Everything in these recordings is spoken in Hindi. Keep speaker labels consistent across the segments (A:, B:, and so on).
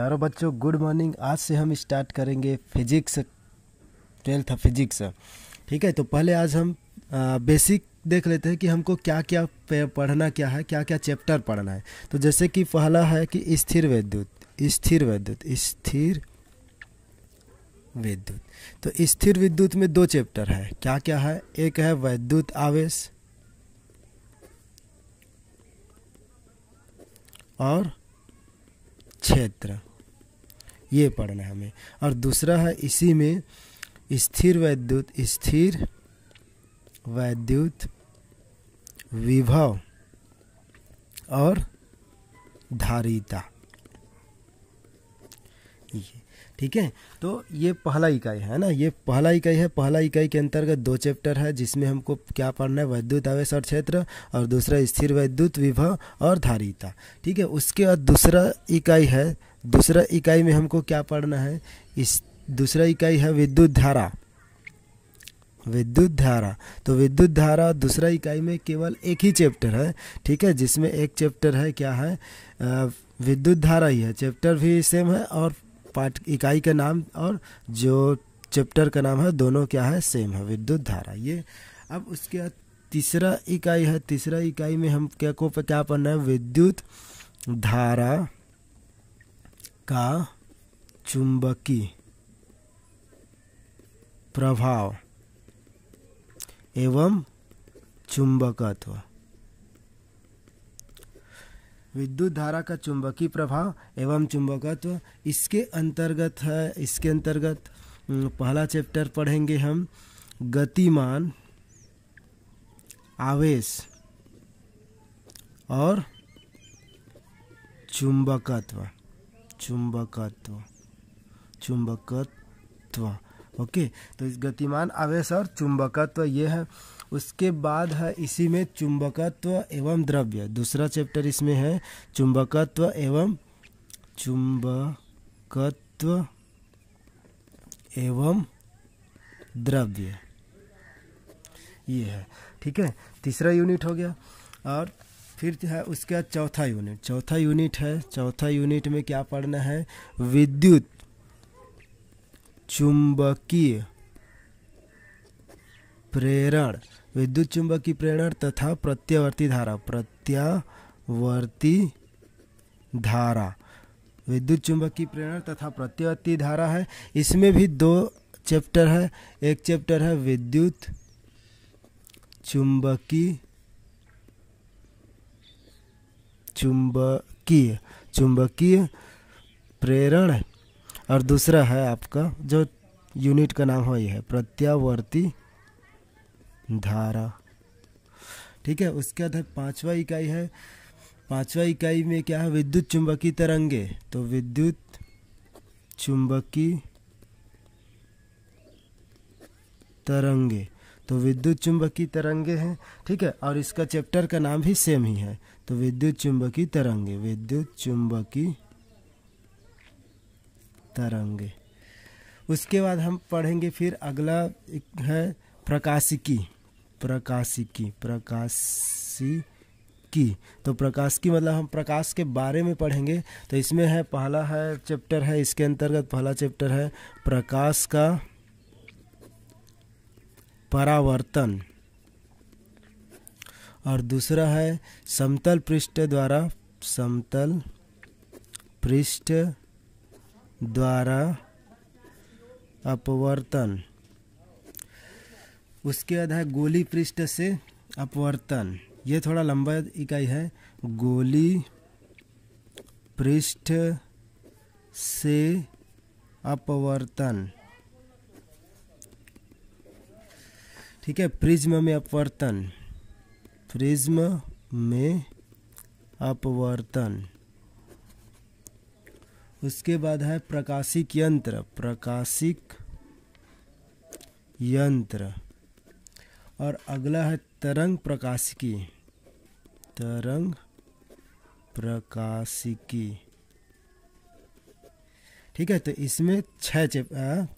A: प्यारो बच्चों गुड मॉर्निंग आज से हम स्टार्ट करेंगे फिजिक्स ट्वेल्थ फिजिक्स ठीक है तो पहले आज हम आ, बेसिक देख लेते हैं कि हमको क्या क्या पढ़ना क्या है क्या क्या चैप्टर पढ़ना है तो जैसे कि पहला है कि स्थिर विद्युत स्थिर वैद्युत स्थिर विद्युत तो स्थिर विद्युत में दो चैप्टर है क्या क्या है एक है वैद्युत आवेश और क्षेत्र ये पढ़ना है हमें और दूसरा है इसी में स्थिर वैद्युत स्थिर वैद्युत विभव और धारिता ठीक है तो ये पहला इकाई है ना ये पहला इकाई है पहला इकाई के अंतर्गत दो चैप्टर है जिसमें हमको क्या पढ़ना है वैद्युत आवेश और क्षेत्र और दूसरा स्थिर वैद्युत विभव और धारिता ठीक है उसके बाद दूसरा इकाई है दूसरा इकाई में हमको क्या पढ़ना है इस दूसरा इकाई है विद्युत धारा विद्युत धारा तो विद्युत धारा दूसरा इकाई में केवल एक ही चैप्टर है ठीक है जिसमें एक चैप्टर है क्या है विद्युत धारा ही है चैप्टर भी सेम है और पाठ इकाई का नाम और जो चैप्टर का नाम है दोनों क्या है सेम है विद्युत धारा ये अब उसके बाद तीसरा इकाई है तीसरा इकाई में हम क्या को क्या पढ़ना है विद्युत धारा का चुंबकीय प्रभाव एवं चुंबकत्व विद्युत धारा का चुंबकीय प्रभाव एवं चुंबकत्व इसके अंतर्गत है इसके अंतर्गत पहला चैप्टर पढ़ेंगे हम गतिमान आवेश और चुंबकत्व चुंबकत्व चुंबकत्व ओके तो इस गतिमान आवेश और चुंबकत्व ये है उसके बाद है इसी में चुंबकत्व एवं द्रव्य दूसरा चैप्टर इसमें है चुंबकत्व एवं चुंबकत्व एवं द्रव्य ये है ठीक है तीसरा यूनिट हो गया और फिर तो है उसके बाद चौथा यूनिट चौथा यूनिट है चौथा यूनिट में क्या पढ़ना है विद्युत चुंबकीय प्रेरण विद्युत चुंबकीय प्रेरण तथा प्रत्यावर्ती धारा प्रत्यावर्ती धारा विद्युत चुंबकीय प्रेरण तथा प्रत्यावर्ती धारा है इसमें भी दो चैप्टर है एक चैप्टर है विद्युत चुंबकीय चुंबकीय चुंबकीय प्रेरण और दूसरा है आपका जो यूनिट का नाम ये है प्रत्यावर्ती धारा ठीक है उसके बाद पांचवा इकाई है पांचवा इकाई में क्या है विद्युत चुंबकीय तरंगे तो विद्युत चुंबकीय तरंगे तो विद्युत चुंबकीय तरंगे हैं ठीक है और इसका चैप्टर का नाम भी सेम ही है तो विद्युत चुंबकीय तरंगे विद्युत चुंबकीय तरंगे उसके बाद हम पढ़ेंगे फिर अगला है प्रकाशिकी प्रकाशिकी प्रकाशी की तो प्रकाश की मतलब हम प्रकाश के बारे में पढ़ेंगे तो इसमें है पहला है चैप्टर है इसके अंतर्गत पहला चैप्टर है प्रकाश का परावर्तन और दूसरा है समतल पृष्ठ द्वारा समतल पृष्ठ द्वारा अपवर्तन उसके बाद है गोली पृष्ठ से अपवर्तन ये थोड़ा लंबा इकाई है गोली पृष्ठ से अपवर्तन ठीक है प्रिज्म में अपवर्तन प्रिज्म में अपवर्तन उसके बाद है प्रकाशिक यंत्र प्रकाशिक यंत्र और अगला है तरंग प्रकाशिकी तरंग प्रकाशिकी ठीक है तो इसमें छः चैप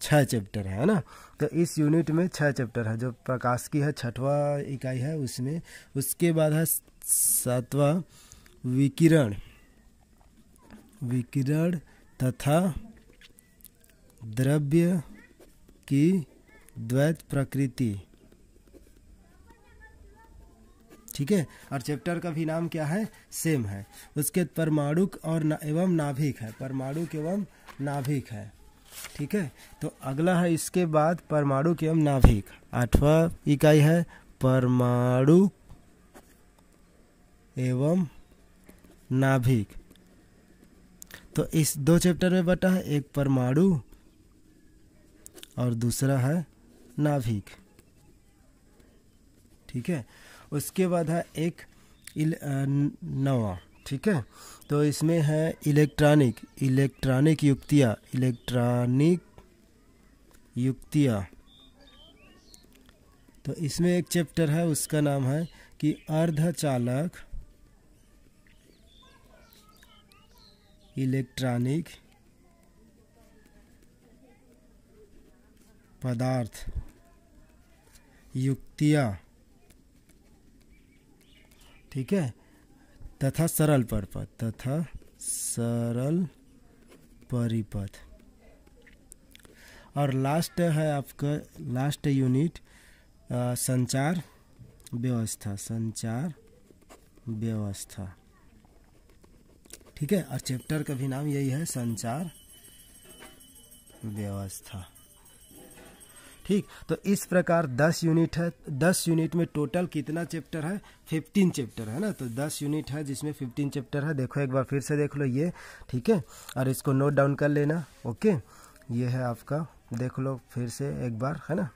A: छः चैप्टर है ना तो इस यूनिट में छः चैप्टर है जो प्रकाश की है छठवा इकाई है उसमें उसके बाद है सातवा विकिरण विकिरण तथा द्रव्य की द्वैत प्रकृति ठीक है और चैप्टर का भी नाम क्या है सेम है उसके परमाणुक और ना, एवं नाभिक है परमाणुक एवं नाभिक है ठीक है तो अगला है इसके बाद परमाणुक एवं नाभिक आठवा इकाई है परमाणु एवं नाभिक तो इस दो चैप्टर में बटा है एक परमाणु और दूसरा है नाभिक ठीक है उसके बाद है एक नवा ठीक है तो इसमें है इलेक्ट्रॉनिक इलेक्ट्रॉनिक युक्तियाँ इलेक्ट्रॉनिक युक्तियाँ तो इसमें एक चैप्टर है उसका नाम है कि अर्धचालक इलेक्ट्रॉनिक पदार्थ युक्तियाँ ठीक है तथा सरल परिपथ तथा सरल परिपथ और लास्ट है आपका लास्ट यूनिट संचार व्यवस्था संचार व्यवस्था ठीक है और चैप्टर का भी नाम यही है संचार व्यवस्था ठीक तो इस प्रकार दस यूनिट है दस यूनिट में टोटल कितना चैप्टर है फिफ्टीन चैप्टर है ना तो दस यूनिट है जिसमें फिफ्टीन चैप्टर है देखो एक बार फिर से देख लो ये ठीक है और इसको नोट डाउन कर लेना ओके ये है आपका देख लो फिर से एक बार है ना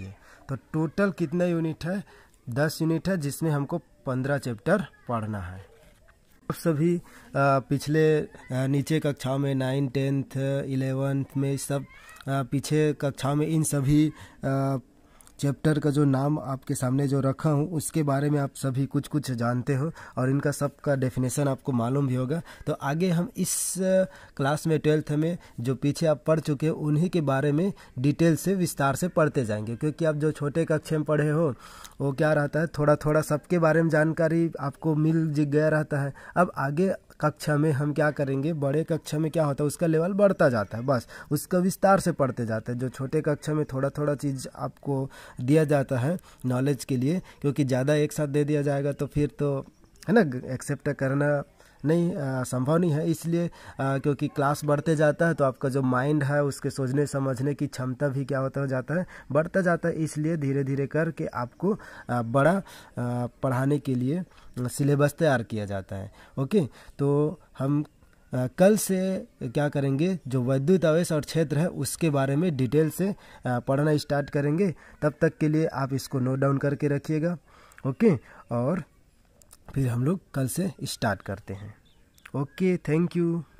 A: ये तो टोटल कितना यूनिट है दस यूनिट है जिसमें हमको पंद्रह चैप्टर पढ़ना है आप सभी पिछले नीचे कक्षाओं में नाइन्थ टेंथ इलेवेंथ में सब पीछे कक्षाओं में इन सभी चैप्टर का जो नाम आपके सामने जो रखा हूँ उसके बारे में आप सभी कुछ कुछ जानते हो और इनका सबका डेफिनेशन आपको मालूम भी होगा तो आगे हम इस क्लास में ट्वेल्थ में जो पीछे आप पढ़ चुके हैं उन्हीं के बारे में डिटेल से विस्तार से पढ़ते जाएंगे क्योंकि आप जो छोटे कक्षे में पढ़े हो वो क्या रहता है थोड़ा थोड़ा सबके बारे में जानकारी आपको मिल गया रहता है अब आगे कक्षा में हम क्या करेंगे बड़े कक्षा में क्या होता है उसका लेवल बढ़ता जाता है बस उसका विस्तार से पढ़ते जाते हैं जो छोटे कक्षा में थोड़ा थोड़ा चीज़ आपको दिया जाता है नॉलेज के लिए क्योंकि ज़्यादा एक साथ दे दिया जाएगा तो फिर तो है ना एक्सेप्ट करना नहीं संभव नहीं है इसलिए आ, क्योंकि क्लास बढ़ते जाता है तो आपका जो माइंड है उसके सोचने समझने की क्षमता भी क्या होता हो जाता है बढ़ता जाता है इसलिए धीरे धीरे करके आपको आ, बड़ा पढ़ाने के लिए सिलेबस तैयार किया जाता है ओके तो हम कल से क्या करेंगे जो वैद्युत आवेश और क्षेत्र है उसके बारे में डिटेल से पढ़ना स्टार्ट करेंगे तब तक के लिए आप इसको नोट डाउन करके रखिएगा ओके और फिर हम लोग कल से स्टार्ट करते हैं ओके थैंक यू